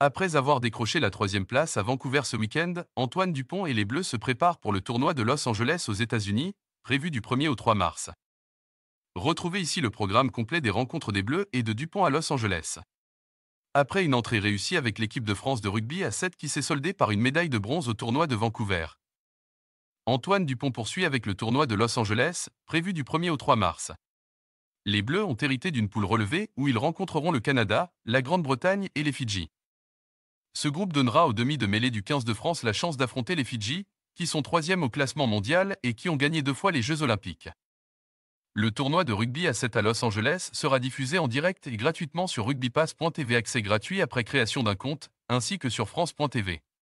Après avoir décroché la troisième place à Vancouver ce week-end, Antoine Dupont et les Bleus se préparent pour le tournoi de Los Angeles aux États-Unis, prévu du 1er au 3 mars. Retrouvez ici le programme complet des rencontres des Bleus et de Dupont à Los Angeles. Après une entrée réussie avec l'équipe de France de rugby à 7 qui s'est soldée par une médaille de bronze au tournoi de Vancouver, Antoine Dupont poursuit avec le tournoi de Los Angeles, prévu du 1er au 3 mars. Les Bleus ont hérité d'une poule relevée où ils rencontreront le Canada, la Grande-Bretagne et les Fidji. Ce groupe donnera aux demi de mêlée du 15 de France la chance d'affronter les Fidji, qui sont troisièmes au classement mondial et qui ont gagné deux fois les Jeux Olympiques. Le tournoi de rugby à 7 à Los Angeles sera diffusé en direct et gratuitement sur rugbypass.tv accès gratuit après création d'un compte, ainsi que sur France.tv.